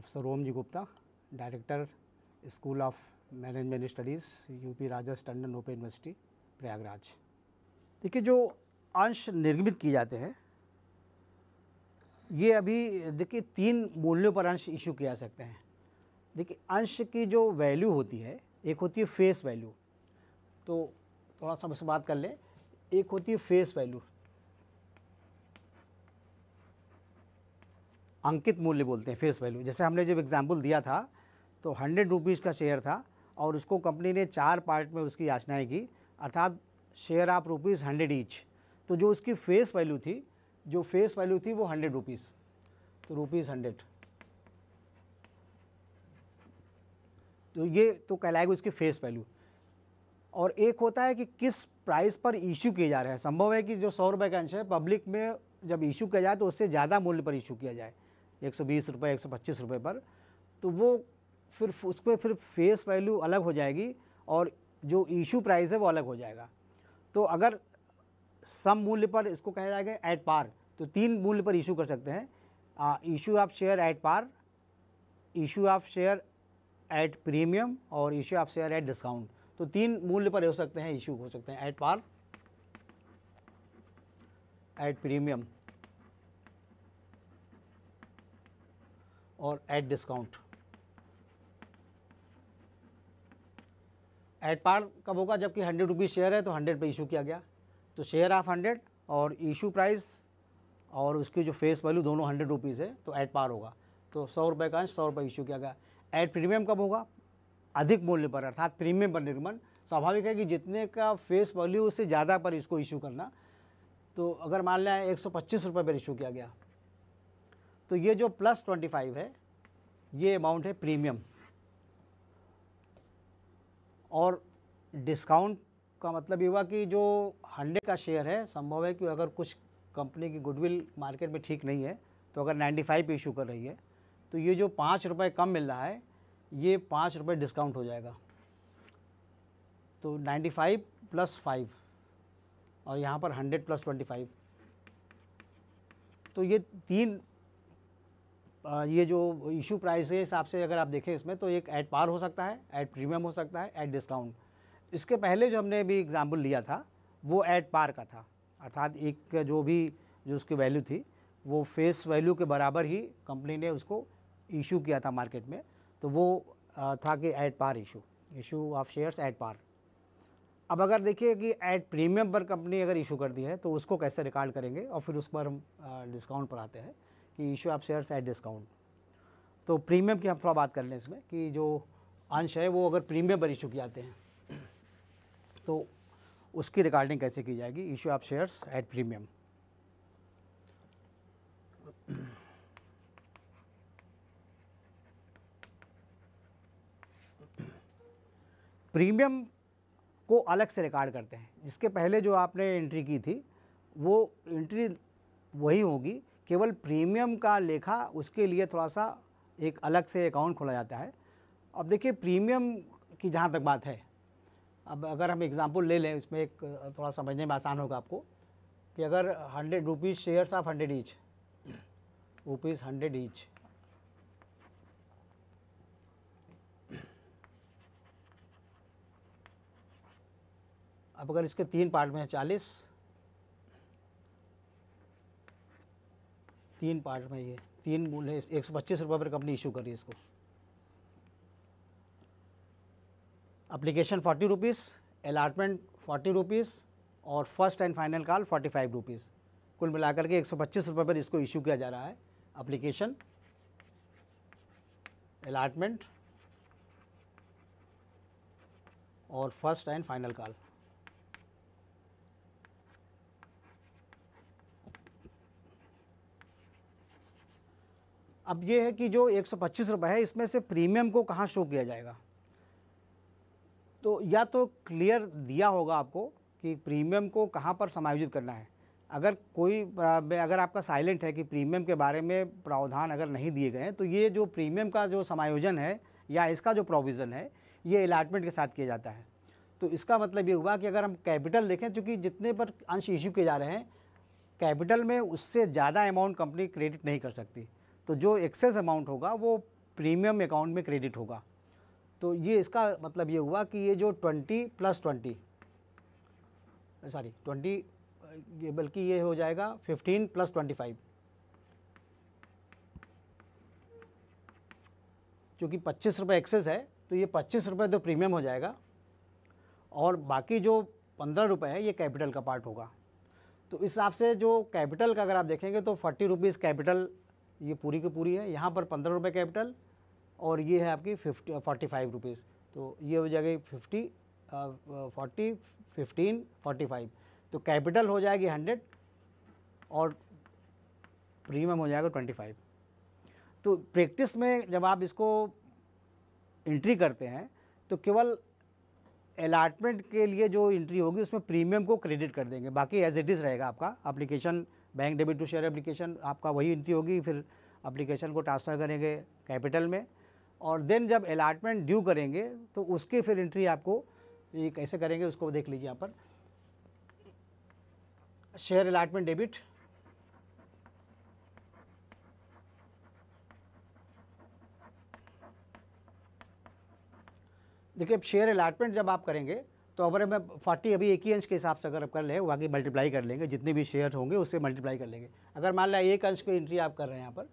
Professor Om ji Gupta director school of management studies UP Rajarshi Tandon open university Prayagraj देखिए जो अंश निर्मित किए जाते हैं ये अभी देखिए तीन मूल्यों पर अंश इशू किया जा सकते हैं देखिए अंश की जो वैल्यू होती है एक होती है फेस वैल्यू तो थोड़ा सा बस बात कर लें एक होती है फेस वैल्यू अंकित मूल्य बोलते हैं फेस वैल्यू जैसे हमने जब एग्जाम्पल दिया था तो हंड्रेड रुपीज़ का शेयर था और उसको कंपनी ने चार पार्ट में उसकी याचनाएँ की अर्थात शेयर आप रुपीज़ हंड्रेड ईच तो जो उसकी फेस वैल्यू थी जो फेस वैल्यू थी वो हंड्रेड रुपीज़ तो रुपीज़ हंड्रेड तो ये तो कहलाएगा उसकी फेस वैल्यू और एक होता है कि किस प्राइस पर इशू किए जा रहे हैं संभव है कि जो सौ रुपये का अंश है पब्लिक में जब इशू किया जाए तो उससे ज़्यादा मूल्य पर इशू किया जाए एक सौ बीस रुपये एक सौ पच्चीस रुपये पर तो वो फिर उसमें फिर फेस वैल्यू अलग हो जाएगी और जो ईशू प्राइस है वो अलग हो जाएगा तो अगर सम मूल्य पर इसको कहा जाएगा एट पार तो तीन मूल्य पर इशू कर सकते हैं issue of share at par issue of share at premium और issue of share at discount तो तीन मूल्य पर हो सकते हैं इशू हो सकते हैं एट पार एट प्रीमियम और एट डिस्काउंट एट पार कब होगा जबकि हंड्रेड रुपीज़ शेयर है तो हंड्रेड पे इशू किया गया तो शेयर ऑफ हंड्रेड और इशू प्राइस और उसकी जो फेस वैल्यू दोनों हंड्रेड रुपीज़ है तो एट पार होगा तो सौ रुपये का अंश सौ रुपये इशू किया गया एट प्रीमियम कब होगा अधिक मूल्य पर अर्थात प्रीमियम पर निर्माण स्वाभाविक है कि जितने का फेस वैल्यू उससे ज़्यादा पर इसको इशू करना तो अगर मान लें एक सौ पच्चीस रुपये पर इशू किया गया तो ये जो प्लस ट्वेंटी फाइव है ये अमाउंट है प्रीमियम और डिस्काउंट का मतलब ये हुआ कि जो हंड्रेड का शेयर है संभव है कि अगर कुछ कंपनी की गुडविल मार्केट में ठीक नहीं है तो अगर 95 पे इशू कर रही है तो ये जो पाँच रुपये कम मिल रहा है ये पाँच रुपये डिस्काउंट हो जाएगा तो 95 प्लस फाइव और यहाँ पर 100 प्लस फाइव तो ये तीन ये जो इशू प्राइस के हिसाब से अगर आप देखें इसमें तो एक एट पार हो सकता है एट प्रीमियम हो सकता है एट डिस्काउंट इसके पहले जो हमने भी एग्ज़ाम्पल लिया था वो एट पार का था अर्थात एक जो भी जो उसकी वैल्यू थी वो फेस वैल्यू के बराबर ही कंपनी ने उसको इशू किया था मार्केट में तो वो था कि at par issue issue of shares at par अब अगर देखिए कि एट प्रीमियम पर कंपनी अगर इशू कर दी है तो उसको कैसे रिकॉर्ड करेंगे और फिर उस पर हम डिस्काउंट पर आते हैं कि issue of shares at discount तो प्रीमियम की हम थोड़ा बात कर लें इसमें कि जो अंश है वो अगर प्रीमियम पर इशू किए जाते हैं तो उसकी रिकॉर्डिंग कैसे की जाएगी issue of shares at premium premium को अलग से रिकॉर्ड करते हैं जिसके पहले जो आपने एंट्री की थी वो एंट्री वही होगी केवल प्रीमियम का लेखा उसके लिए थोड़ा सा एक अलग से अकाउंट खोला जाता है अब देखिए प्रीमियम की जहाँ तक बात है अब अगर हम एग्ज़ाम्पल ले लें इसमें एक थोड़ा समझने में आसान होगा आपको कि अगर hundred rupees shares of hundred each rupees hundred each अब अगर इसके तीन पार्ट में है चालीस तीन पार्ट में ये तीन मूल है एक सौ पच्चीस रुपये पर कंपनी इशू करी इसको application forty rupees allotment forty rupees और first and final call forty five rupees कुल मिलाकर के एक सौ पच्चीस रुपये पर इसको इशू किया जा रहा है अप्लीकेशन अलाटमेंट और फर्स्ट एंड फाइनल कॉल अब ये है कि जो एक सौ है इसमें से प्रीमियम को कहाँ शो किया जाएगा तो या तो क्लियर दिया होगा आपको कि प्रीमियम को कहाँ पर समायोजित करना है अगर कोई अगर आपका साइलेंट है कि प्रीमियम के बारे में प्रावधान अगर नहीं दिए गए हैं तो ये जो प्रीमियम का जो समायोजन है या इसका जो प्रोविज़न है ये अलाटमेंट के साथ किया जाता है तो इसका मतलब ये हुआ कि अगर हम कैपिटल देखें चूँकि जितने पर अंश इशू किए जा रहे हैं कैपिटल में उससे ज़्यादा अमाउंट कंपनी क्रेडिट नहीं कर सकती तो जो एक्सेस अमाउंट होगा वो प्रीमियम अकाउंट में क्रेडिट होगा तो ये इसका मतलब ये हुआ कि ये जो twenty plus twenty sorry twenty ये बल्कि ये हो जाएगा फिफ्टीन प्लस ट्वेंटी फाइव क्योंकि पच्चीस रुपये एक्सेस है तो ये पच्चीस रुपये तो प्रीमियम हो जाएगा और बाकी जो पंद्रह रुपये है ये कैपिटल का पार्ट होगा तो इस हिसाब से जो कैपिटल का अगर आप देखेंगे तो फोर्टी रुपीज़ कैपिटल ये पूरी की पूरी है यहाँ पर पंद्रह रुपये कैपिटल और ये है आपकी फिफ्टी फोर्टी फाइव रुपीज़ तो ये हो जाएगी fifty forty fifteen forty five तो कैपिटल हो जाएगी हंड्रेड और प्रीमियम हो जाएगा ट्वेंटी फाइव तो प्रैक्टिस में जब आप इसको एंट्री करते हैं तो केवल अलाटमेंट के लिए जो इंट्री होगी उसमें प्रीमियम को क्रेडिट कर देंगे बाकी एज इट इज़ रहेगा आपका application bank debit to share application आपका वही एंट्री होगी फिर एप्लीकेशन को ट्रांसफ़र करेंगे कैपिटल में और देन जब अलाटमेंट ड्यू करेंगे तो उसकी फिर एंट्री आपको ये कैसे करेंगे उसको देख लीजिए यहाँ पर शेयर अलाटमेंट डेबिट देखिए शेयर अलाटमेंट जब आप करेंगे तो अगर मैं फोर्टी अभी एक ही अंश के हिसाब से अगर आप कर लें वहाँ की मल्टीप्लाई कर लेंगे जितने भी शेयर होंगे उससे मल्टीप्लाई कर लेंगे अगर मान लिया एक अंश की एंट्री आप कर रहे हैं यहाँ पर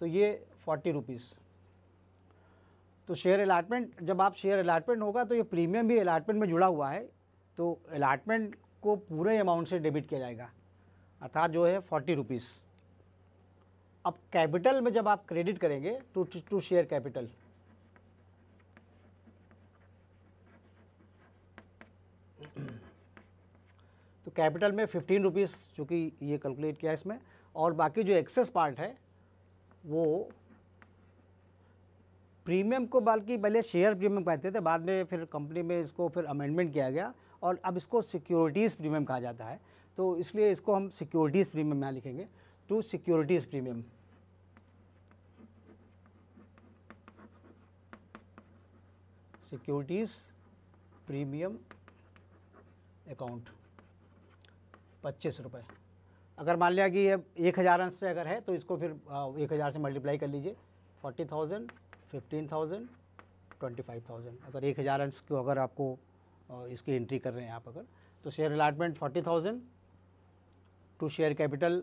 तो ये फोर्टी रुपीज़ तो शेयर अलाटमेंट जब आप शेयर अलाटमेंट होगा तो ये प्रीमियम भी अलाटमेंट में जुड़ा हुआ है तो अलाटमेंट को पूरे अमाउंट से डेबिट किया जाएगा अर्थात जो है फोर्टी रुपीज़ अब कैपिटल में जब आप क्रेडिट करेंगे to to share capital capital में फिफ्टीन रुपीज़ चूँकि ये कैलकुलेट किया इसमें और बाकी जो एक्सेस पार्ट है वो प्रीमियम को बल्कि पहले शेयर प्रीमियम कहते थे बाद में फिर कंपनी में इसको फिर अमेंडमेंट किया गया और अब इसको सिक्योरिटीज़ प्रीमियम कहा जाता है तो इसलिए इसको हम सिक्योरिटीज़ प्रीमियम यहाँ लिखेंगे to securities premium securities premium account पच्चीस रुपये अगर मान लिया कि ये एक हज़ार अंश से अगर है तो इसको फिर एक हज़ार से मल्टीप्लाई कर लीजिए forty thousand fifteen thousand twenty five thousand अगर एक हज़ार अंश को अगर आपको इसकी एंट्री कर रहे हैं आप अगर तो share allotment forty thousand to share capital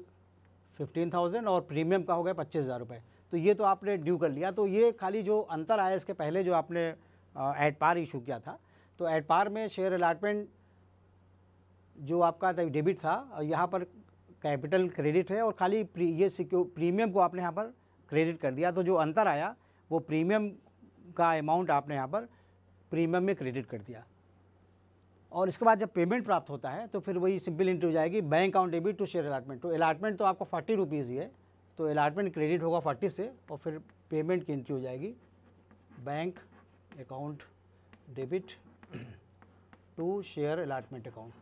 fifteen thousand और प्रीमियम का हो गया पच्चीस हज़ार रुपये तो ये तो आपने ड्यू कर लिया तो ये खाली जो अंतर आया इसके पहले जो आपने एट पार इशू किया था तो एट पार में शेयर अलाटमेंट जो आपका डेबिट था यहाँ पर कैपिटल क्रेडिट है और खाली प्री, ये सिक्योर प्रीमियम को आपने यहाँ पर क्रेडिट कर दिया तो जो अंतर आया वो प्रीमियम का अमाउंट आपने यहाँ पर प्रीमियम में क्रेडिट कर दिया और इसके बाद जब पेमेंट प्राप्त होता है तो फिर वही सिंपल इंट्री हो जाएगी bank account debit to share allotment तो अलाटमेंट तो आपको फोर्टी रुपीज़ ही है तो अलाटमेंट क्रेडिट होगा फोर्टी से और फिर पेमेंट की एंट्री हो जाएगी bank account debit to share allotment account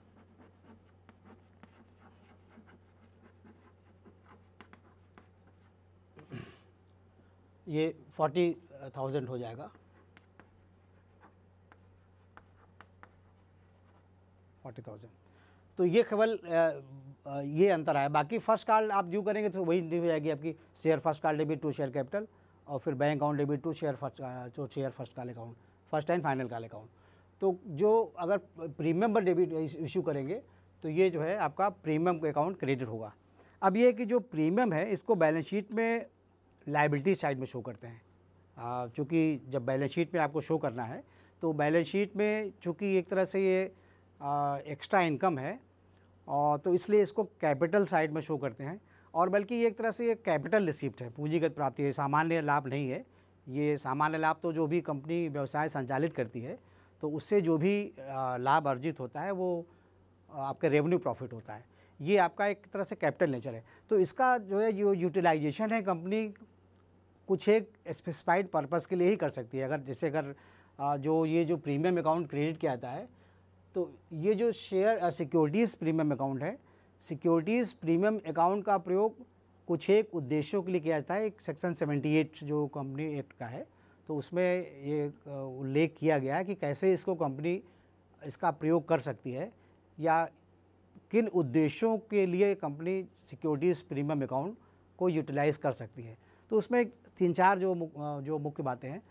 ये फोर्टी थाउजेंड uh, हो जाएगा फोर्टी थाउजेंड तो ये केवल uh, uh, ये अंतर आया बाकी फर्स्ट कार्ड आप ड्यू करेंगे तो वही हो जाएगी आपकी share first call debit to share capital और फिर bank account debit to share first to share first call account first and final call account तो जो अगर प्रीमियम पर डेबिट इशू करेंगे तो ये जो है आपका प्रीमियम अकाउंट क्रेडिट होगा अब ये कि जो प्रीमियम है इसको बैलेंस शीट में लाइबिलिटी साइड में शो करते हैं चूँकि जब बैलेंस शीट में आपको शो करना है तो बैलेंस शीट में चूँकि एक तरह से ये एक्स्ट्रा इनकम है और तो इसलिए इसको कैपिटल साइड में शो करते हैं और बल्कि ये एक तरह से ये कैपिटल रिसिप्ट है पूंजीगत प्राप्ति है सामान्य लाभ नहीं है ये सामान्य लाभ तो जो भी कंपनी व्यवसाय संचालित करती है तो उससे जो भी लाभ अर्जित होता है वो आपका रेवेन्यू प्रॉफिट होता है ये आपका एक तरह से कैपिटल नेचर है तो इसका जो है जो यूटिलाइजेशन है कंपनी कुछ एक स्पेसिफाइड पर्पज़ के लिए ही कर सकती है अगर जैसे अगर जो ये जो प्रीमियम अकाउंट क्रेडिट किया जाता है तो ये जो शेयर सिक्योरिटीज़ प्रीमियम अकाउंट है सिक्योरिटीज़ प्रीमियम अकाउंट का प्रयोग कुछ एक उद्देश्यों के लिए किया जाता है एक सेक्शन 78 जो कंपनी एक्ट का है तो उसमें ये उल्लेख किया गया है कि कैसे इसको कंपनी इसका प्रयोग कर सकती है या किन उद्देश्यों के लिए कंपनी सिक्योरिटीज़ प्रीमियम अकाउंट को यूटिलाइज़ कर सकती है तो उसमें तीन चार जो जो मुख्य बातें हैं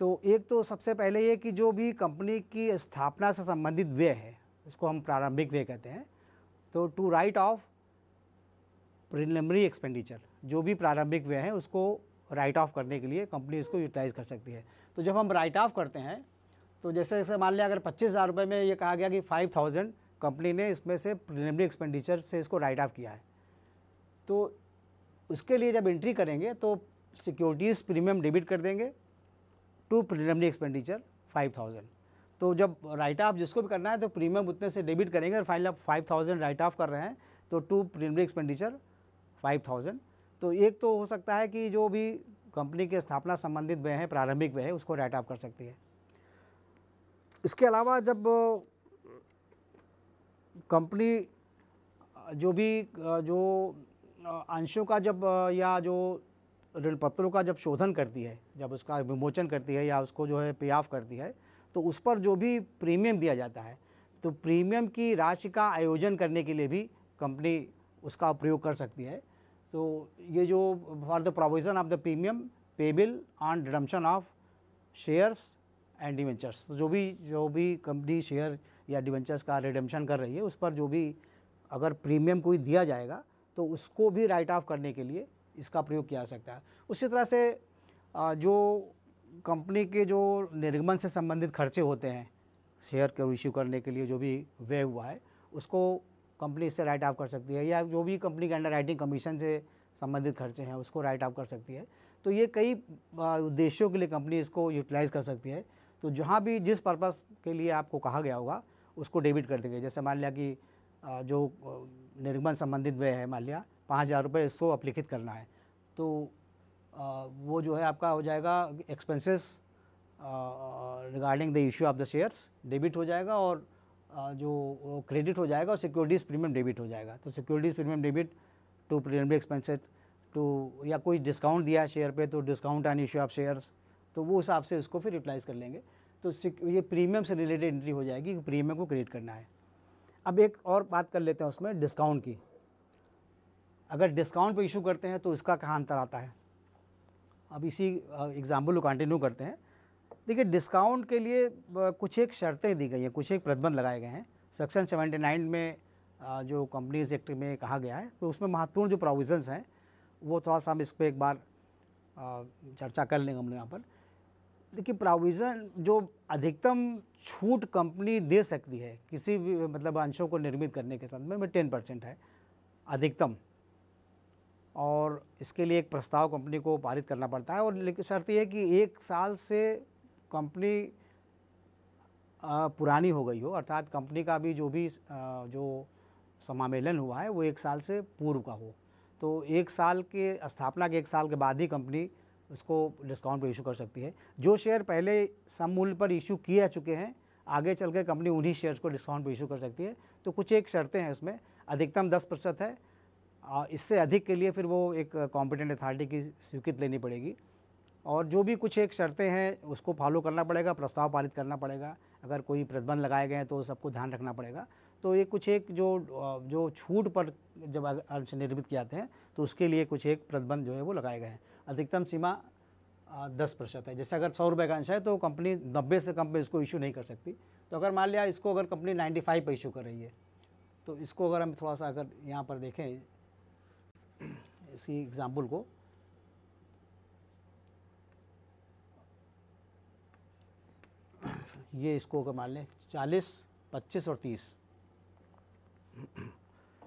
तो एक तो सबसे पहले ये कि जो भी कंपनी की स्थापना से संबंधित व्यय है इसको हम प्रारंभिक व्यय कहते हैं तो to write off preliminary expenditure जो भी प्रारंभिक व्यय है उसको राइट ऑफ करने के लिए कंपनी इसको यूटिलाइज़ कर सकती है तो जब हम राइट ऑफ करते हैं तो जैसे जैसे मान लिया अगर पच्चीस हज़ार रुपये में ये कहा गया कि फाइव थाउजेंड कंपनी ने इसमें से प्रिलिमरी एक्सपेंडिचर से इसको राइट ऑफ किया है तो उसके लिए जब एंट्री करेंगे तो सिक्योरिटीज़ प्रीमियम डेबिट कर देंगे to preliminary expenditure five thousand तो जब राइट ऑफ जिसको भी करना है तो प्रीमियम उतने से डेबिट करेंगे और फाइनल आप फाइव थाउजेंड राइट ऑफ कर रहे हैं तो to preliminary expenditure five thousand तो एक तो हो सकता है कि जो भी कंपनी के स्थापना संबंधित व्यय है प्रारंभिक व्यय है उसको राइट ऑफ कर सकती है इसके अलावा जब कंपनी जो भी जो अंशों का जब या जो ऋण पत्रों का जब शोधन करती है जब उसका विमोचन करती है या उसको जो है पे ऑफ करती है तो उस पर जो भी प्रीमियम दिया जाता है तो प्रीमियम की राशि का आयोजन करने के लिए भी कंपनी उसका प्रयोग कर सकती है तो ये जो for the provision of the premium payable on redemption of shares and debentures तो जो भी जो भी कंपनी शेयर या डिवेंचर्स का रिडम्पन कर रही है उस पर जो भी अगर प्रीमियम कोई दिया जाएगा तो उसको भी राइट ऑफ करने के लिए इसका प्रयोग किया जा सकता है उसी तरह से जो कंपनी के जो निर्गमन से संबंधित खर्चे होते हैं शेयर को इश्यू करने के लिए जो भी वे हुआ है उसको कंपनी इससे राइट ऑफ कर सकती है या जो भी कंपनी के अंडर राइटिंग कमीशन से संबंधित खर्चे हैं उसको राइट ऑफ कर सकती है तो ये कई उद्देश्यों के लिए कंपनी इसको यूटिलाइज़ कर सकती है तो जहाँ भी जिस पर्पज़ के लिए आपको कहा गया होगा उसको डेबिट कर देंगे जैसे मान लिया कि जो निर्गमन संबंधित व्यय है मान लिया पाँच हज़ार रुपये इसको अपलिखित करना है तो आ, वो जो है आपका हो जाएगा expenses regarding the issue of the shares debit हो जाएगा और आ, जो क्रेडिट हो जाएगा और सिक्योरिटीज़ प्रीमियम डेबिट हो जाएगा तो securities premium debit to premium expenses to या कोई डिस्काउंट दिया है शेयर पे तो discount on issue of shares तो वो हिसाब से उसको फिर यूटिलाइज़ कर लेंगे तो ये प्रीमियम से रिलेटेड एंट्री हो जाएगी कि प्रीमियम को क्रिएट करना है अब एक और बात कर लेते हैं उसमें डिस्काउंट की अगर डिस्काउंट पे इशू करते हैं तो इसका कहाँ अंतर आता है अब इसी एग्ज़ाम्पल को कंटिन्यू करते हैं देखिए डिस्काउंट के लिए कुछ एक शर्तें दी गई हैं कुछ एक प्रतिबंध लगाए गए हैं सेक्शन 79 में जो कंपनीज एक्ट में कहा गया है तो उसमें महत्वपूर्ण जो प्रोविजंस हैं वो थोड़ा सा हम इस पर एक बार चर्चा कर लेंगे हम लोग यहाँ पर देखिए प्रोविज़न जो अधिकतम छूट कंपनी दे सकती है किसी भी मतलब अंशों को निर्मित करने के संदर्भ में टेन परसेंट है अधिकतम और इसके लिए एक प्रस्ताव कंपनी को पारित करना पड़ता है और लेकिन शर्त यह कि एक साल से कंपनी पुरानी हो गई हो अर्थात कंपनी का भी जो भी जो समामेलन हुआ है वो एक साल से पूर्व का हो तो एक साल के स्थापना के एक साल के बाद ही कंपनी उसको डिस्काउंट पर इशू कर सकती है जो शेयर पहले सम मूल्य पर इशू किए चुके हैं आगे चल कर कंपनी उन्हीं शेयर्स को डिस्काउंट पर इशू कर सकती है तो कुछ एक शर्तें हैं उसमें अधिकतम दस प्रतिशत है और इससे अधिक के लिए फिर वो एक कॉम्पिटेंट अथॉरिटी की स्वीकृत लेनी पड़ेगी और जो भी कुछ एक शर्तें हैं उसको फॉलो करना पड़ेगा प्रस्ताव पारित करना पड़ेगा अगर कोई प्रतिबंध लगाए गए हैं तो सबको ध्यान रखना पड़ेगा तो ये कुछ एक जो जो छूट पर जब अंश निर्मित किए जाते हैं तो उसके लिए कुछ एक प्रतिबंध जो है वो लगाए गए हैं अधिकतम सीमा दस प्रतिशत है जैसे अगर सौ रुपये का अंश है तो कंपनी नब्बे से कम पे इसको इशू नहीं कर सकती तो अगर मान लिया इसको अगर कंपनी नाइन्टी फाइव पर इशू कर रही है तो इसको अगर हम थोड़ा सा अगर यहाँ पर देखें इसी एग्ज़ाम्पल को ये इसको अगर मान लें चालीस पच्चीस और तीस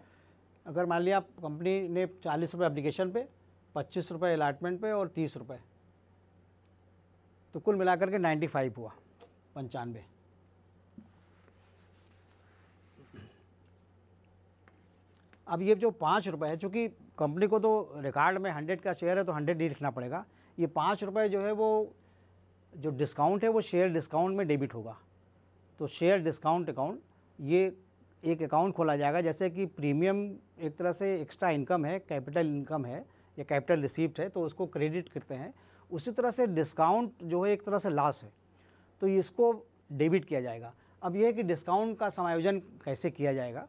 अगर मान लिया आप कंपनी ने चालीस रुपये अप्लीकेशन पे पच्चीस रुपये अलाटमेंट पे और तीस रुपये तो कुल मिलाकर के नाइन्टी फाइव हुआ पंचानवे अब ये जो पाँच रुपये है चूँकि कंपनी को तो रिकॉर्ड में हंड्रेड का शेयर है तो हंड्रेड ही लिखना पड़ेगा ये पाँच रुपये जो है वो जो डिस्काउंट है वो शेयर डिस्काउंट में डेबिट होगा तो शेयर डिस्काउंट अकाउंट ये एक अकाउंट खोला जाएगा जैसे कि प्रीमियम एक तरह से एक्स्ट्रा इनकम है कैपिटल इनकम है या कैपिटल रिसीप्ट है तो उसको क्रेडिट करते हैं उसी तरह से डिस्काउंट जो है एक तरह से लॉस है तो इसको डेबिट किया जाएगा अब यह है कि डिस्काउंट का समायोजन कैसे किया जाएगा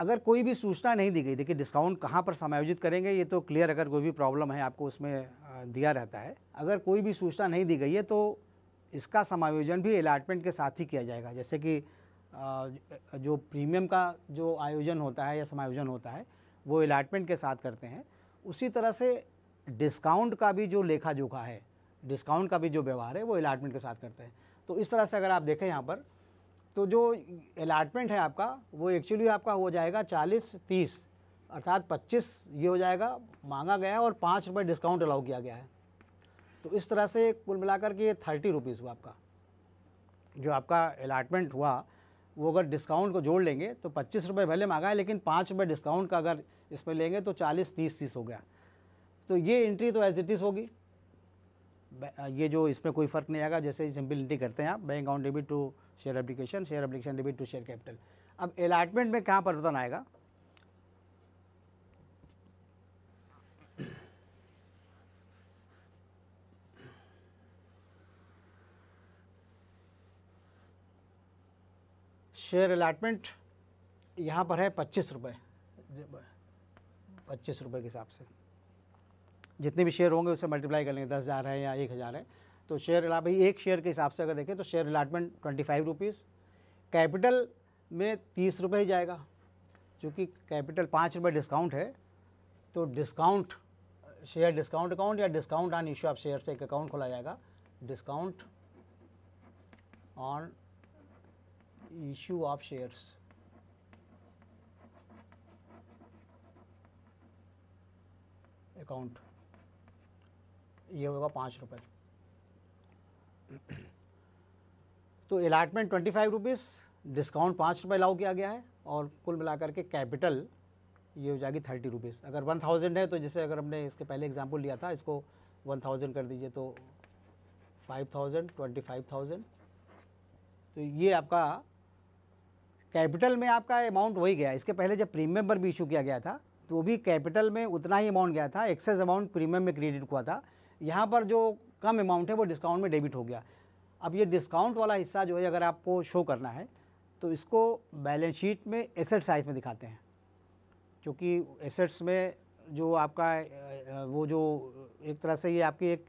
अगर कोई भी सूचना नहीं दी गई देखिए डिस्काउंट कहाँ पर समायोजित करेंगे ये तो क्लियर अगर कोई भी प्रॉब्लम है आपको उसमें दिया रहता है अगर कोई भी सूचना नहीं दी गई है तो इसका समायोजन भी अलाटमेंट के साथ ही किया जाएगा जैसे कि जो प्रीमियम का जो आयोजन होता है या समायोजन होता है वो अलाटमेंट के साथ करते हैं उसी तरह से डिस्काउंट का भी जो लेखा जोखा है डिस्काउंट का भी जो व्यवहार है वो अलाटमेंट के साथ करते हैं तो इस तरह से अगर आप देखें यहाँ पर तो जो अलाटमेंट है आपका वो एक्चुअली आपका हो जाएगा चालीस तीस अर्थात पच्चीस ये हो जाएगा मांगा गया और पाँच रुपये डिस्काउंट अलाउ किया गया है तो इस तरह से कुल मिलाकर के ये थर्टी रुपीज़ हुआ आपका जो आपका अलाटमेंट हुआ वो अगर डिस्काउंट को जोड़ लेंगे तो पच्चीस रुपये भले मांगा है लेकिन पाँच रुपये डिस्काउंट का अगर इस पर लेंगे तो चालीस तीस तीस हो गया तो ये एंट्री तो एज इट इज़ होगी ये जो इसमें कोई फ़र्क नहीं आएगा जैसे सिंपल एंट्री करते हैं आप bank account debit to share application share application debit to share capital अब अलाटमेंट में क्या परिवर्तन आएगा शेयर अलाटमेंट यहाँ पर है पच्चीस रुपये पच्चीस रुपये के हिसाब से जितने भी शेयर होंगे उससे मल्टीप्लाई कर लेंगे दस हज़ार है या एक हज़ार है तो शेयर भाई एक शेयर के हिसाब से अगर देखें तो share allotment twenty five rupees capital में तीस रुपये ही जाएगा क्योंकि कैपिटल पाँच रुपये डिस्काउंट है तो डिस्काउंट शेयर डिस्काउंट अकाउंट या discount on issue of share से एक अकाउंट खोला जाएगा discount on issue of shares. Account ये होगा पाँच रुपये तो allotment twenty five rupees discount पाँच रुपये अलाउ किया गया है और कुल मिलाकर के कैपिटल ये हो जाएगी थर्टी रुपीज़ अगर वन थाउजेंड है तो जैसे अगर हमने इसके पहले एग्जाम्पल लिया था इसको वन थाउजेंड कर दीजिए तो five thousand twenty five thousand तो ये आपका कैपिटल में आपका अमाउंट वही गया इसके पहले जब प्रीमियम पर भी इशू किया गया था तो भी कैपिटल में उतना ही अमाउंट गया था एक्सेस अमाउंट प्रीमियम में क्रेडिट हुआ था यहाँ पर जो कम अमाउंट है वो डिस्काउंट में डेबिट हो गया अब ये डिस्काउंट वाला हिस्सा जो है अगर आपको शो करना है तो इसको बैलेंस शीट में एसेट साइज में दिखाते हैं क्योंकि एसेट्स में जो आपका वो जो एक तरह से ये आपकी एक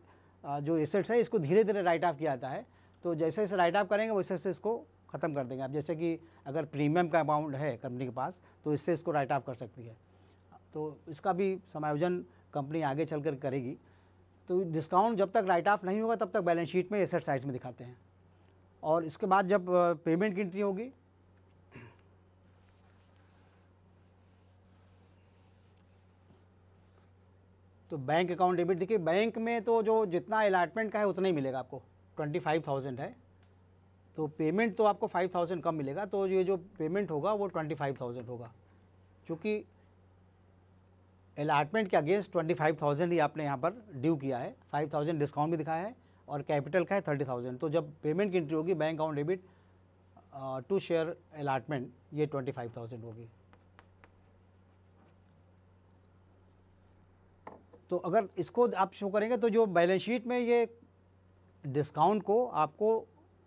जो एसेट्स है इसको धीरे धीरे राइट ऑफ किया जाता है तो जैसे जैसे राइट ऑफ करेंगे वैसे वैसे इसको ख़त्म कर देंगे आप जैसे कि अगर प्रीमियम का अमाउंट है कंपनी के पास तो इससे इसको राइट ऑफ कर सकती है तो इसका भी समायोजन कंपनी आगे चल कर करेगी तो डिस्काउंट जब तक राइट ऑफ नहीं होगा तब तक बैलेंस शीट में एसेट साइज में दिखाते हैं और इसके बाद जब पेमेंट की एंट्री होगी तो बैंक अकाउंट डेबिट देखिए बैंक में तो जो जितना अलाटमेंट का है उतना ही मिलेगा आपको ट्वेंटी फाइव थाउजेंड है तो पेमेंट तो आपको फाइव थाउजेंड कम मिलेगा तो ये जो पेमेंट होगा वो ट्वेंटी फाइव थाउजेंड होगा क्योंकि अलाटमेंट के अगेंस्ट ट्वेंटी फाइव थाउजेंड ही आपने यहाँ पर ड्यू किया है फाइव थाउजेंड डिस्काउंट भी दिखाया है और कैपिटल का है थर्टी थाउजेंड तो जब पेमेंट की एंट्री होगी bank account debit to share allotment ये ट्वेंटी फाइव थाउजेंड होगी तो अगर इसको आप शो करेंगे तो जो बैलेंस शीट में ये डिस्काउंट को आपको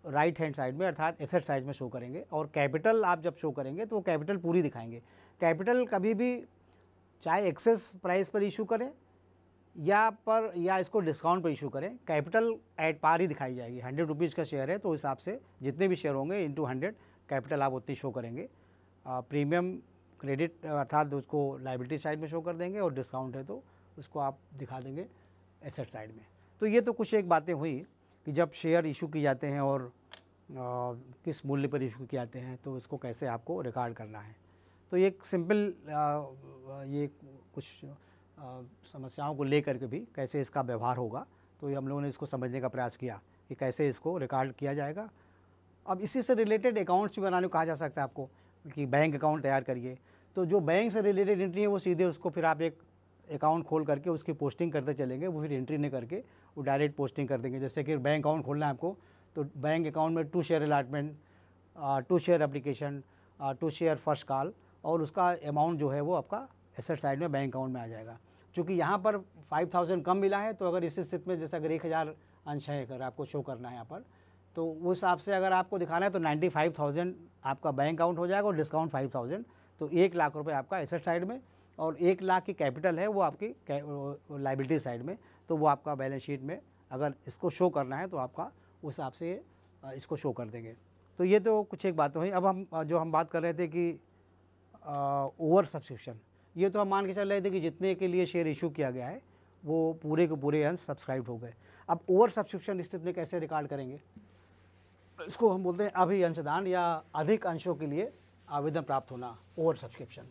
राइट हैंड साइड में अर्थात एसेट साइड में शो करेंगे और कैपिटल आप जब शो करेंगे तो वो कैपिटल पूरी दिखाएंगे कैपिटल कभी भी चाहे एक्सेस प्राइस पर इशू करें या पर या इसको डिस्काउंट पर इशू करें कैपिटल एट पार ही दिखाई जाएगी हंड्रेड रुपीज़ का शेयर है तो हिसाब से जितने भी शेयर होंगे इंटू हंड्रेड कैपिटल आप उतनी शो करेंगे प्रीमियम क्रेडिट अर्थात उसको लाइबिलिटी साइड में शो कर देंगे और डिस्काउंट है तो उसको आप दिखा देंगे एसेट साइड में तो ये तो कुछ एक बातें हुई कि जब शेयर इशू किए जाते हैं और आ, किस मूल्य पर इशू किए जाते हैं तो इसको कैसे आपको रिकॉर्ड करना है तो ये एक सिंपल आ, ये कुछ आ, समस्याओं को लेकर के भी कैसे इसका व्यवहार होगा तो ये हम लोगों ने इसको समझने का प्रयास किया कि कैसे इसको रिकॉर्ड किया जाएगा अब इसी से रिलेटेड अकाउंट्स भी बनाने को कहा जा सकता है आपको कि बैंक अकाउंट तैयार करिए तो जो बैंक से रिलेटेड एंट्री है वो सीधे उसको फिर आप एक अकाउंट खोल करके उसकी पोस्टिंग करते चलेंगे वो फिर एंट्री नहीं करके वो डायरेक्ट पोस्टिंग कर देंगे जैसे कि बैंक अकाउंट खोलना है आपको तो बैंक अकाउंट में to share allotment to share application to share first call और उसका अमाउंट जो है वो आपका एसेट साइड में बैंक अकाउंट में आ जाएगा क्योंकि यहाँ पर फाइव थाउजेंड कम मिला है तो अगर इस स्थिति में जैसे अगर एक हज़ार अंश है अगर आपको शो करना है यहाँ पर तो उस हिसाब से अगर आपको दिखाना है तो नाइन्टी फाइव थाउजेंड आपका बैंक अकाउंट हो जाएगा और डिस्काउंट फाइव थाउजेंड तो एक लाख रुपये आपका एसेट साइड में और एक लाख की कैपिटल है वो आपकी लाइबिलिटी साइड में तो वो आपका बैलेंस शीट में अगर इसको शो करना है तो आपका उस हिसाब से इसको शो कर देंगे तो ये तो कुछ एक बात तो हुई अब हम जो हम बात कर रहे थे कि ओवर सब्सक्रिप्शन ये तो हम मान के चल रहे थे कि जितने के लिए शेयर इशू किया गया है वो पूरे के पूरे अंश सब्सक्राइब हो गए अब ओवर सब्सक्रिप्शन स्थिति में कैसे रिकॉर्ड करेंगे इसको हम बोलते हैं अभी अंशदान या अधिक अंशों के लिए आवेदन प्राप्त होना ओवर सब्सक्रिप्शन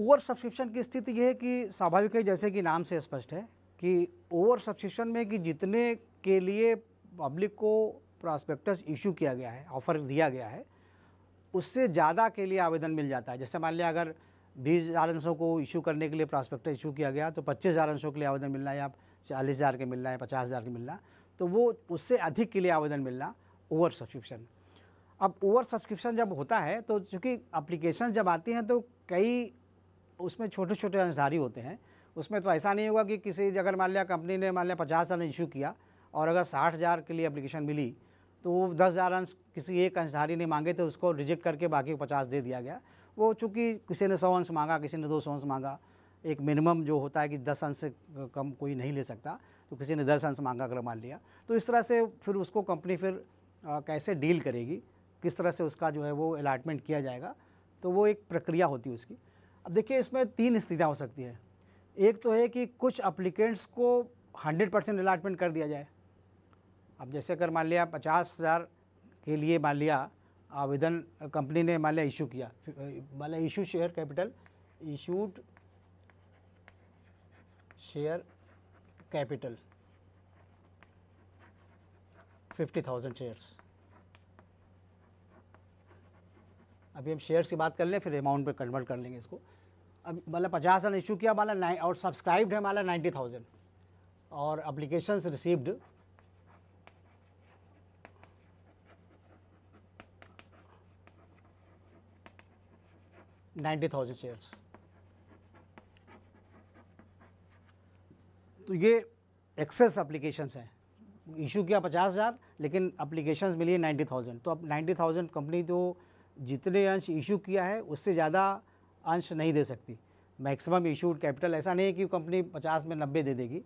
ओवर सब्सक्रिप्शन की स्थिति यह है कि स्वाभाविक है जैसे कि नाम से स्पष्ट है कि ओवर सब्सक्रिप्शन में कि जितने के लिए पब्लिक को प्रॉस्पेक्टस इशू किया गया है ऑफ़र दिया गया है उससे ज़्यादा के लिए आवेदन मिल जाता है जैसे मान लिया अगर बीस हज़ार अंशों को इशू करने के लिए प्रॉस्पेक्टस इशू किया गया तो पच्चीस हज़ार अंशों के लिए आवेदन मिलना या चालीस हज़ार के मिलना है पचास हज़ार के मिलना तो वो उससे अधिक के लिए आवेदन मिलना ओवर सब्सक्रिप्शन अब ओवर सब्सक्रिप्शन जब होता है तो चूँकि अप्लीकेशन जब आती हैं तो कई उसमें छोटे छोटे अंशधारी होते हैं उसमें तो ऐसा नहीं होगा कि किसी अगर मान लिया कंपनी ने मान लिया पचास हज़ार इशू किया और अगर साठ हज़ार के लिए एप्लीकेशन मिली तो वो दस हज़ार अंश किसी एक अंशधारी ने मांगे तो उसको रिजेक्ट करके बाकी पचास दे दिया गया वो चूँकि किसी ने सौ अंश मांगा किसी ने दो सौ अंश मांगा एक मिनिमम जो होता है कि दस अंश से कम कोई नहीं ले सकता तो किसी ने दस अंश मांगा अगर मान लिया तो इस तरह से फिर उसको कंपनी फिर कैसे डील करेगी किस तरह से उसका जो है वो अलाटमेंट किया जाएगा तो वो एक प्रक्रिया होती है उसकी अब देखिए इसमें तीन स्थितियाँ हो सकती है एक तो है कि कुछ अप्लीकेंट्स को हंड्रेड परसेंट अलाटमेंट कर दिया जाए अब जैसे अगर मान लिया पचास हज़ार के लिए मान लिया आवेदन कंपनी ने मान लिया इशू किया मान लिया issue share capital issued share capital fifty thousand shares अभी हम शेयर्स की बात कर लें फिर अमाउंट पे कन्वर्ट कर लेंगे इसको मतलब पचास हज़ार इशू किया माला नाइन और सब्सक्राइब्ड है माला नाइन्टी थाउजेंड और applications received ninety thousand shares तो ये एक्सेस अप्लीकेशन हैं इशू किया पचास हज़ार लेकिन अप्लीकेशन मिली है नाइन्टी थाउजेंड तो अब नाइन्टी थाउजेंड कंपनी तो जितने अंश इशू किया है उससे ज़्यादा अंश नहीं दे सकती मैक्सिमम इशूड कैपिटल ऐसा नहीं है कि कंपनी पचास में नब्बे दे देगी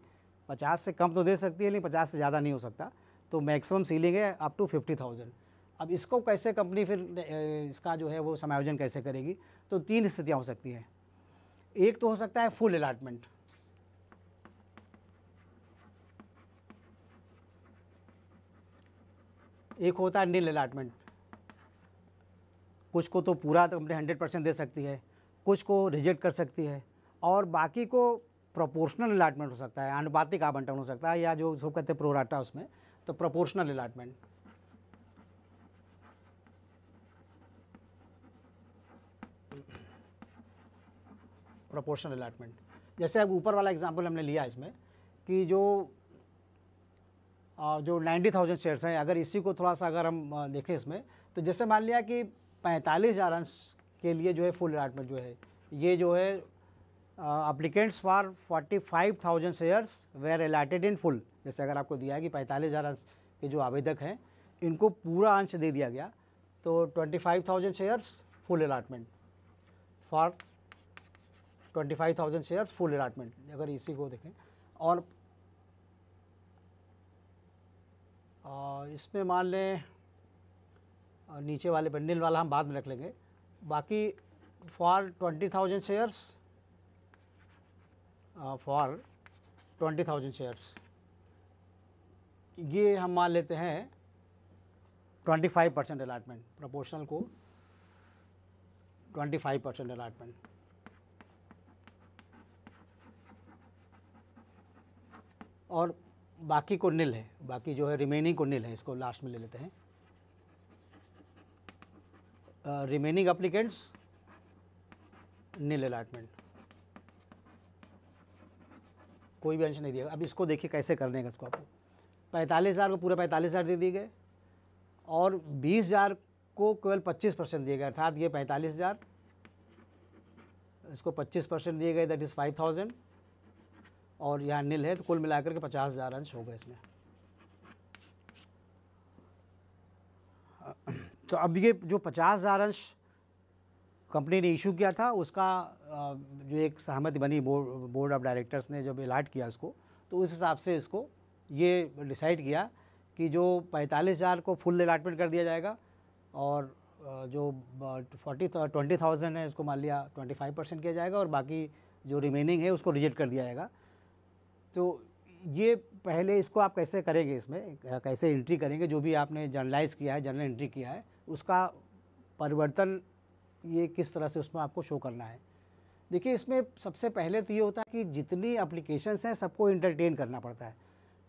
पचास से कम तो दे सकती है लेकिन पचास से ज़्यादा नहीं हो सकता तो मैक्सिमम सीलिंग है अप टू फिफ्टी थाउजेंड अब इसको कैसे कंपनी फिर इसका जो है वो समायोजन कैसे करेगी तो तीन स्थितियाँ हो सकती हैं एक तो हो सकता है फुल अलाटमेंट एक होता है नील अलाटमेंट कुछ को तो पूरा तो कंपनी हंड्रेड परसेंट दे सकती है कुछ को रिजेक्ट कर सकती है और बाकी को प्रोपोर्शनल अलाटमेंट हो सकता है अनुपातिक आवंटन हो सकता है या जो सब कहते हैं प्रोराटा उसमें तो प्रोपोर्शनल अलाटमेंट प्रोपोर्शनल अलाटमेंट जैसे अब ऊपर वाला एग्जांपल हमने लिया इसमें कि जो जो 90,000 शेयर्स हैं अगर इसी को थोड़ा सा अगर हम देखें इसमें तो जैसे मान लिया कि पैंतालीस हज़ार अंश के लिए जो है फुल अलाटमेंट जो है ये जो है applicants for forty five thousand shares were allotted in full जैसे अगर आपको दिया है कि पैंतालीस हज़ार के जो आवेदक हैं इनको पूरा अंश दे दिया गया तो twenty five thousand shares full allotment for twenty five thousand shares full allotment अगर इसी को देखें और इसमें मान लें नीचे वाले बंडल वाला हम बाद में रख लेंगे बाकी for twenty thousand shares for twenty thousand shares ये हम मान लेते हैं twenty five percent allotment proportional को ट्वेंटी फाइव परसेंट अलाटमेंट और बाकी को निल है बाकी जो है रिमेनिंग को निल है इसको लास्ट में ले लेते हैं रिमेनिंग remaining नील अलाटमेंट कोई भी अंश नहीं दिया अब इसको देखिए कैसे करने का इसको आपको पैंतालीस हज़ार को पूरे पैंतालीस हज़ार दे दिए गए और बीस हज़ार को केवल पच्चीस परसेंट दिए गए अर्थात ये पैंतालीस हज़ार इसको पच्चीस परसेंट दिए गए दैट इज़ फाइव थाउजेंड और यहाँ नील है तो कुल मिलाकर के पचास हज़ार अंश हो गए इसमें तो अब ये जो पचास हज़ार अंश कंपनी ने इशू किया था उसका जो एक सहमति बनी बोर्ड बोर्ड ऑफ डायरेक्टर्स ने जब अलाट किया उसको तो उस हिसाब से इसको ये डिसाइड किया कि जो पैंतालीस हज़ार को फुल अलाटमेंट कर दिया जाएगा और जो फोर्टी ट्वेंटी थाउजेंड है इसको मान लिया ट्वेंटी फाइव परसेंट किया जाएगा और बाकी जो रिमेनिंग है उसको रिजेक्ट कर दिया जाएगा तो ये पहले इसको आप कैसे करेंगे इसमें कैसे एंट्री करेंगे जो भी आपने जर्नलाइज़ किया है जर्नल एंट्री किया है उसका परिवर्तन ये किस तरह से उसमें आपको शो करना है देखिए इसमें सबसे पहले तो ये होता है कि जितनी अप्लीकेशंस हैं सबको इंटरटेन करना पड़ता है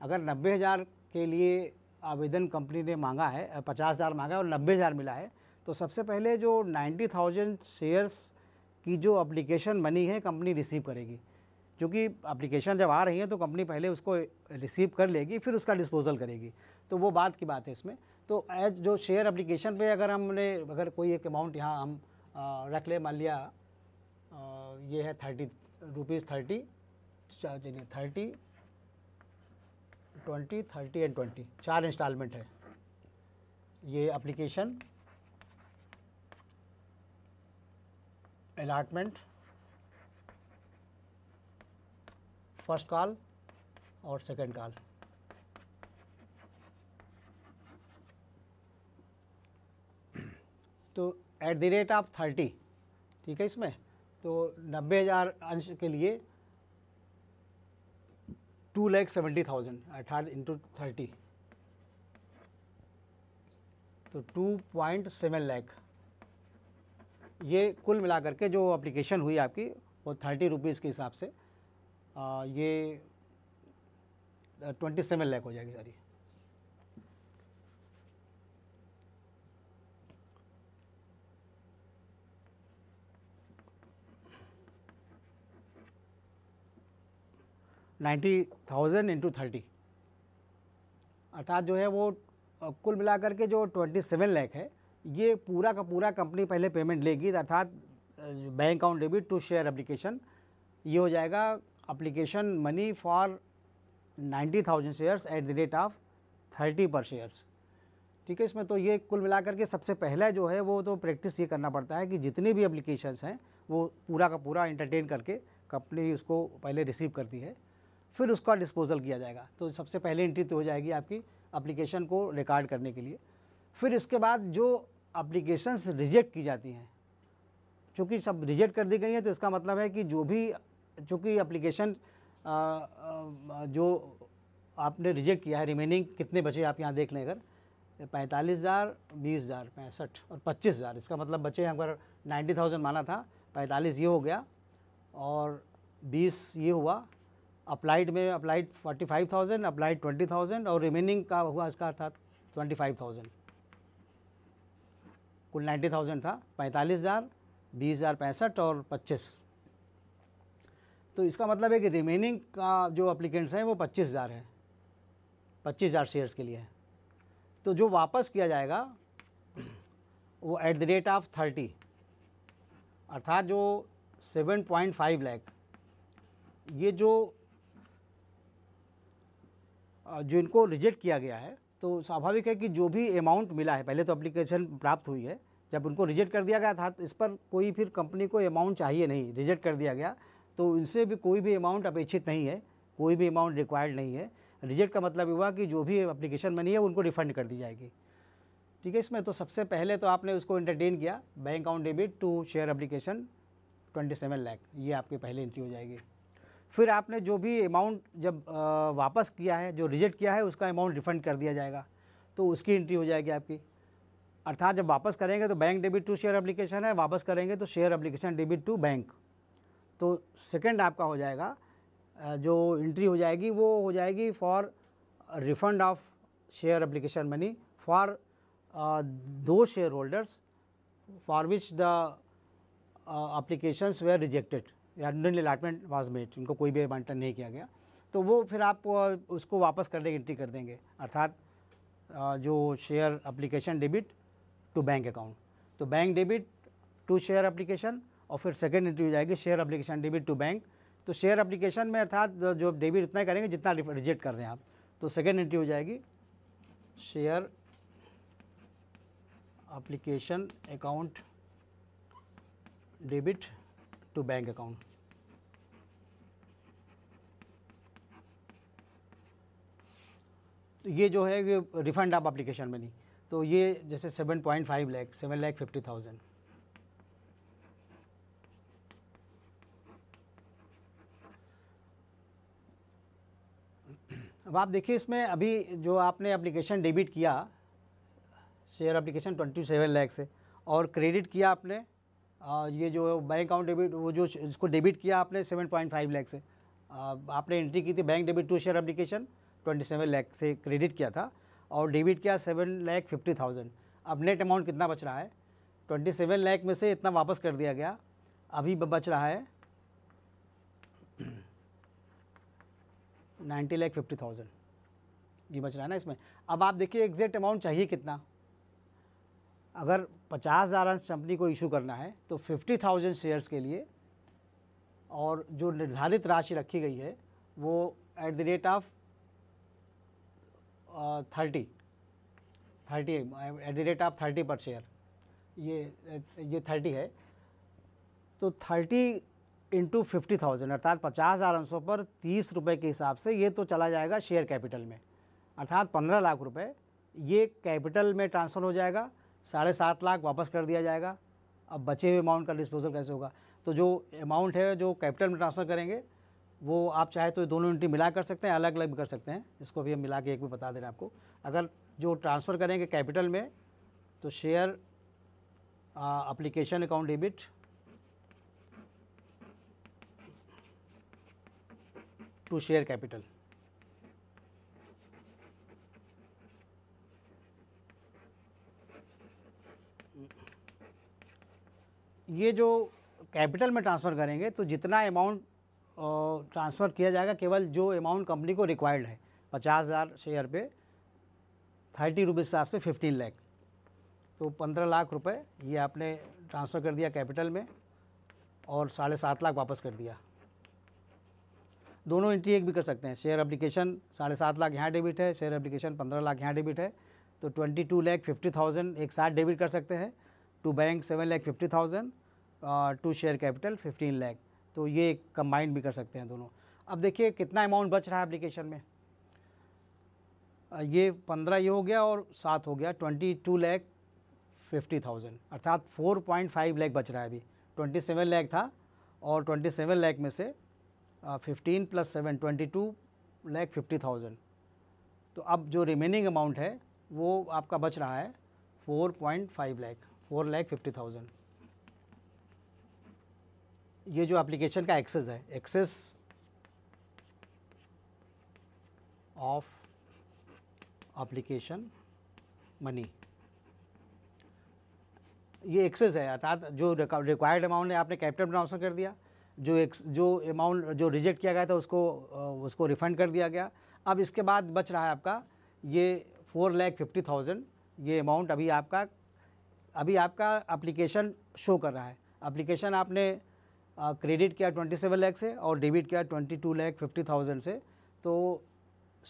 अगर नब्बे हज़ार के लिए आवेदन कंपनी ने मांगा है पचास हज़ार मांगा है और नब्बे हज़ार मिला है तो सबसे पहले जो नाइन्टी थाउजेंड शेयर्स की जो अप्लीकेशन मनी है कंपनी रिसीव करेगी क्योंकि अप्लीकेशन जब आ रही है तो कंपनी पहले उसको रिसीव कर लेगी फिर उसका डिस्पोजल करेगी तो वो बात की बात है इसमें तो एज जो शेयर अप्लीकेशन पे अगर हमने अगर कोई एक अमाउंट यहाँ हम रख ले मान लिया ये है thirty rupees thirty thirty twenty thirty and twenty चार इंस्टॉलमेंट है ये अप्लीकेशन अलाटमेंट फर्स्ट कॉल और सेकंड कॉल तो at the rate of thirty ठीक है इसमें तो नब्बे हज़ार अंश के लिए टू लैख सेवेंटी थाउजेंड अठारह इंटू थर्टी तो टू पॉइंट सेवन लैख ये कुल मिलाकर के जो अप्लीकेशन हुई आपकी वो थर्टी रुपीज़ के हिसाब से आ, ये ट्वेंटी सेवन लैख हो जाएगी सारी नाइन्टी थाउजेंड इंटू थर्टी अर्थात जो है वो कुल मिलाकर के जो ट्वेंटी सेवन लैख है ये पूरा का पूरा कंपनी पहले पेमेंट लेगी अर्थात bank account debit to share application ये हो जाएगा application money for ninety thousand shares at the rate of thirty per shares ठीक है इसमें तो ये कुल मिलाकर के सबसे पहला जो है वो तो प्रैक्टिस ये करना पड़ता है कि जितनी भी अप्लीकेशन हैं वो पूरा का पूरा इंटरटेन करके कंपनी उसको पहले रिसीव करती है फिर उसका डिस्पोजल किया जाएगा तो सबसे पहले एंट्री तो हो जाएगी आपकी अप्लीकेशन को रिकॉर्ड करने के लिए फिर इसके बाद जो अप्लीकेशंस रिजेक्ट की जाती हैं चूँकि सब रिजेक्ट कर दी गई हैं तो इसका मतलब है कि जो भी चूँकि अप्लीकेशन जो आपने रिजेक्ट किया है रिमेनिंग कितने बचे आप यहाँ देख लें अगर पैंतालीस हज़ार बीस हज़ार पैंसठ और पच्चीस हज़ार इसका मतलब बचे अगर नाइन्टी थाउजेंड माना था पैंतालीस ये हो गया और बीस ये हुआ अप्लाइड में applied forty five thousand applied twenty thousand और रिमेनिंग का हुआ इसका था थाउजेंड कुल नाइन्टी थाउजेंड था पैंतालीस हज़ार बीस हज़ार पैंसठ और पच्चीस तो इसका मतलब है कि रिमेनिंग का जो अप्लीकेंट्स हैं वो पच्चीस हज़ार है पच्चीस हज़ार शेयर्स के लिए है तो जो वापस किया जाएगा वो at the rate of thirty अर्थात जो सेवन पॉइंट फाइव लैख ये जो जो इनको रिजेक्ट किया गया है तो स्वाभाविक है कि जो भी अमाउंट मिला है पहले तो अप्लीकेशन प्राप्त हुई है जब उनको रिजेक्ट कर दिया गया था तो इस पर कोई फिर कंपनी को अमाउंट चाहिए नहीं रिजेक्ट कर दिया गया तो इनसे भी कोई भी अमाउंट अपेक्षित नहीं है कोई भी अमाउंट रिक्वायर्ड नहीं है रिजेक्ट का मतलब हुआ कि जो भी अप्लीकेशन बनी है उनको रिफ़ंड कर दी जाएगी ठीक है इसमें तो सबसे पहले तो आपने उसको इंटरटेन किया bank account debit to share application twenty seven lakh ये आपकी पहले एंट्री हो जाएगी फिर आपने जो भी अमाउंट जब वापस किया है जो रिजेक्ट किया है उसका अमाउंट रिफ़ंड कर दिया जाएगा तो उसकी एंट्री हो जाएगी आपकी अर्थात जब वापस करेंगे तो bank debit to share application है वापस करेंगे तो share application debit to bank तो सेकेंड आपका हो जाएगा जो इंट्री हो जाएगी वो हो जाएगी for refund of share application money for those shareholders for which the applications were rejected एडमिटन अलाटमेंट वाज मेड उनको कोई भी एडमिटन नहीं किया गया तो वो फिर आप उसको वापस करने की एंट्री कर देंगे अर्थात जो share application debit to bank account तो bank debit to share application और फिर सेकेंड एंट्री हो जाएगी share application debit to bank तो शेयर अप्लीकेशन में अर्थात जो डेबिट उतना करेंगे जितना रिजेक्ट कर रहे हैं आप तो सेकेंड एंट्री हो जाएगी share application account debit to bank account. तो ये जो है रिफंड आप एप्लीकेशन में नहीं तो ये जैसे seven point five lakh seven lakh fifty thousand अब आप देखिए इसमें अभी जो आपने एप्लीकेशन डेबिट किया शेयर एप्लीकेशन सेवन लैख से और क्रेडिट किया आपने ये जो बैंक अकाउंट डेबिट वो जो इसको डेबिट किया आपने सेवन पॉइंट फाइव लैख से आपने एंट्री की थी bank debit to share application twenty seven lakh से क्रेडिट किया था और डेबिट किया सेवन लैख फिफ्टी थाउजेंड अब नेट अमाउंट कितना बच रहा है ट्वेंटी सेवन लैख में से इतना वापस कर दिया गया अभी बच रहा है नाइन्टी लैख फिफ्टी थाउजेंड ये बच रहा है ना इसमें अब आप देखिए एग्जैक्ट अमाउंट चाहिए कितना अगर पचास हज़ार कंपनी को इशू करना है तो फिफ्टी थाउजेंड शेयर्स के लिए और जो निर्धारित राशि रखी गई है वो at the rate of thirty thirty at the rate of thirty per share ये ये थर्टी है तो थर्टी इंटू फिफ्टी थाउजेंड अर्थात पचास हज़ार अंशों पर तीस रुपये के हिसाब से ये तो चला जाएगा शेयर कैपिटल में अर्थात पंद्रह लाख रुपये ये कैपिटल में ट्रांसफ़र हो जाएगा साढ़े सात लाख वापस कर दिया जाएगा अब बचे हुए अमाउंट का डिस्पोजल कैसे होगा तो जो अमाउंट है जो कैपिटल में ट्रांसफ़र करेंगे वो आप चाहे तो दोनों एंट्री मिला कर सकते हैं अलग अलग भी कर सकते हैं इसको भी हम मिला के एक भी बता दे रहे हैं आपको अगर जो ट्रांसफ़र करेंगे कैपिटल में तो share application account debit to share capital ये जो कैपिटल में ट्रांसफ़र करेंगे तो जितना अमाउंट ट्रांसफ़र किया जाएगा केवल जो अमाउंट कंपनी को रिक्वायर्ड है पचास हज़ार शेयर पे थर्टी रुपीज़ हिसाब से फिफ्टीन लाख तो पंद्रह लाख रुपए ये आपने ट्रांसफ़र कर दिया कैपिटल में और साढ़े सात लाख वापस कर दिया दोनों एंट्री एक भी कर सकते हैं शेयर एप्लीकेशन साढ़े सात लाख यहाँ डेबिट है शेयर एप्लीकेशन पंद्रह लाख यहाँ डेबिट है तो twenty two lakh fifty thousand एक साथ डेबिट कर सकते हैं to bank seven lakh fifty thousand to share capital fifteen lakh तो ये कंबाइंड भी कर सकते हैं दोनों अब देखिए कितना अमाउंट बच रहा है एप्लीकेशन में ये पंद्रह ये हो गया और सात हो गया twenty two lakh fifty thousand अर्थात फोर पॉइंट फाइव लैख बच रहा है अभी ट्वेंटी सेवन लैख था और ट्वेंटी सेवन लैख में से fifteen plus seven twenty two lakh fifty thousand तो अब जो रिमेनिंग अमाउंट है वो आपका बच रहा है four point five lakh four lakh fifty thousand ये जो एप्लीकेशन का एक्सेस है एक्सेस ऑफ एप्लीकेशन मनी ये एक्सेस है अर्थात जो रिक्वायर्ड अमाउंट है आपने कैपिटल ट्रांसफर कर दिया जो एक जो अमाउंट जो रिजेक्ट किया गया था उसको उसको रिफ़ंड कर दिया गया अब इसके बाद बच रहा है आपका ये फोर लैख फिफ्टी थाउजेंड ये अमाउंट अभी आपका अभी आपका अप्लीकेशन शो कर रहा है अप्लीकेशन आपने क्रेडिट किया ट्वेंटी सेवन लैख से और डेबिट किया twenty two lakh fifty thousand से तो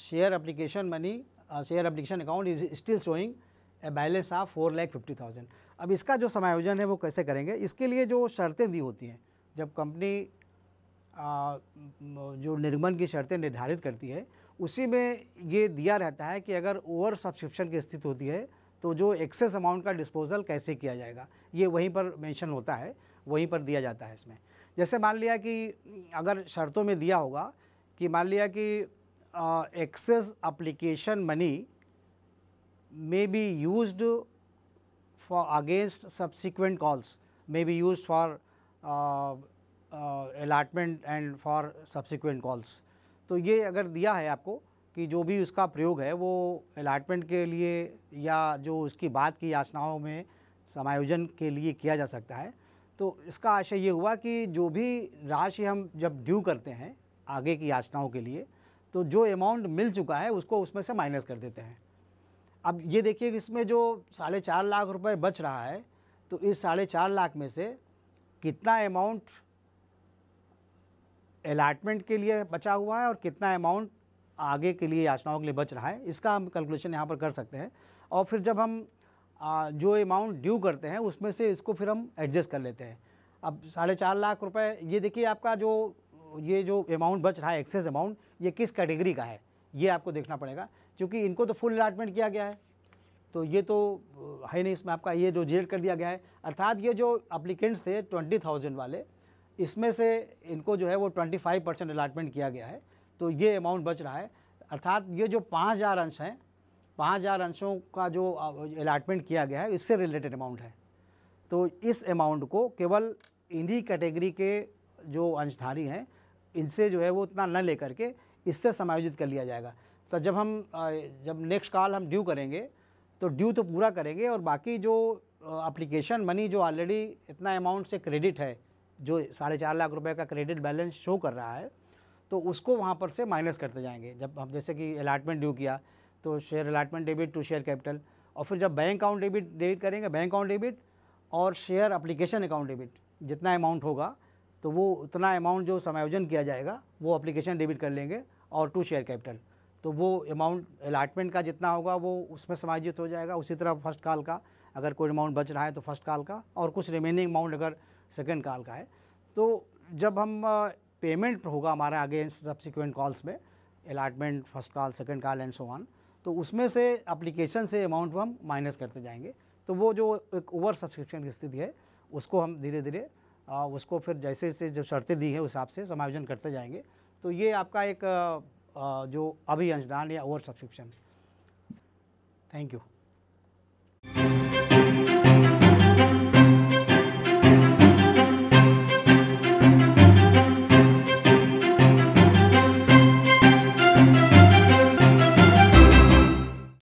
share application money share application account is still showing a balance of four lakh fifty thousand अब इसका जो समायोजन है वो कैसे करेंगे इसके लिए जो शर्तें दी होती हैं जब कंपनी जो निर्गमन की शर्तें निर्धारित करती है उसी में ये दिया रहता है कि अगर ओवर सब्सक्रिप्शन की स्थिति होती है तो जो एक्सेस अमाउंट का डिस्पोज़ल कैसे किया जाएगा ये वहीं पर मेंशन होता है वहीं पर दिया जाता है इसमें जैसे मान लिया कि अगर शर्तों में दिया होगा कि मान लिया कि excess application money may be use for against subsequent calls may be use for allotment and for subsequent calls तो ये अगर दिया है आपको कि जो भी उसका प्रयोग है वो अलाटमेंट के लिए या जो उसकी बात की याचनाओं में समायोजन के लिए किया जा सकता है तो इसका आशय ये हुआ कि जो भी राशि हम जब ड्यू करते हैं आगे की याचनाओं के लिए तो जो अमाउंट मिल चुका है उसको उसमें से माइनस कर देते हैं अब ये देखिए कि इसमें जो साढ़े चार लाख रुपए बच रहा है तो इस साढ़े चार लाख में से कितना अमाउंट अलाटमेंट के लिए बचा हुआ है और कितना अमाउंट आगे के लिए याचनाओं के लिए बच रहा है इसका हम कैलकुलेशन यहाँ पर कर सकते हैं और फिर जब हम आ, जो अमाउंट ड्यू करते हैं उसमें से इसको फिर हम एडजस्ट कर लेते हैं अब साढ़े चार लाख रुपए ये देखिए आपका जो ये जो अमाउंट बच रहा है एक्सेस अमाउंट ये किस कैटेगरी का है ये आपको देखना पड़ेगा क्योंकि इनको तो फुल अलाटमेंट किया गया है तो ये तो है नहीं इसमें आपका ये जो जेड कर दिया गया है अर्थात ये जो अप्लीकेंट्स थे ट्वेंटी थाउजेंड वाले इसमें से इनको जो है वो ट्वेंटी फाइव परसेंट अलाटमेंट किया गया है तो ये अमाउंट बच रहा है अर्थात ये जो पाँच हज़ार अंश हैं पाँच हज़ार अंशों का जो अलाटमेंट किया गया है इससे रिलेटेड अमाउंट है तो इस अमाउंट को केवल इन्हीं कैटेगरी के जो अंशधारी हैं इनसे जो है वो उतना न लेकर के इससे समायोजित कर लिया जाएगा तो जब हम जब नेक्स्ट कॉल हम ड्यू करेंगे तो ड्यू तो पूरा करेंगे और बाकी जो अप्लीकेशन मनी जो ऑलरेडी इतना अमाउंट से क्रेडिट है जो साढ़े चार लाख रुपए का क्रेडिट बैलेंस शो कर रहा है तो उसको वहाँ पर से माइनस करते जाएंगे जब हम जैसे कि अलाटमेंट ड्यू किया तो share allotment debit to share capital और फिर जब बैंक अकाउंट डेबिट डेबिट करेंगे बैंक अकाउंट डेबिट और शेयर अप्लीकेशन अकाउंट डेबिट जितना अमाउंट होगा तो वो उतना अमाउंट जो समायोजन किया जाएगा वो अप्लीकेशन डेबिट कर लेंगे और टू शेयर कैपिटल तो वो अमाउंट अलाटमेंट का जितना होगा वो उसमें समायोजित हो जाएगा उसी तरह फर्स्ट कॉल का अगर कोई अमाउंट बच रहा है तो फर्स्ट कॉल का और कुछ रिमेनिंग अमाउंट अगर सेकेंड कॉल का है तो जब हम पेमेंट होगा हमारे अगेंस्ट सब्सिक्वेंट कॉल्स में allotment first call second call and so on तो उसमें से अप्लीकेशन से अमाउंट हम माइनस करते जाएंगे तो वो जो एक ओवर सब्सक्रिप्शन की स्थिति है उसको हम धीरे धीरे उसको फिर जैसे जैसे जो शर्तें दी है उस हिसाब से समायोजन करते जाएंगे तो ये आपका एक जो अंशदान या ओवर सब्सक्रिप्शन थैंक यू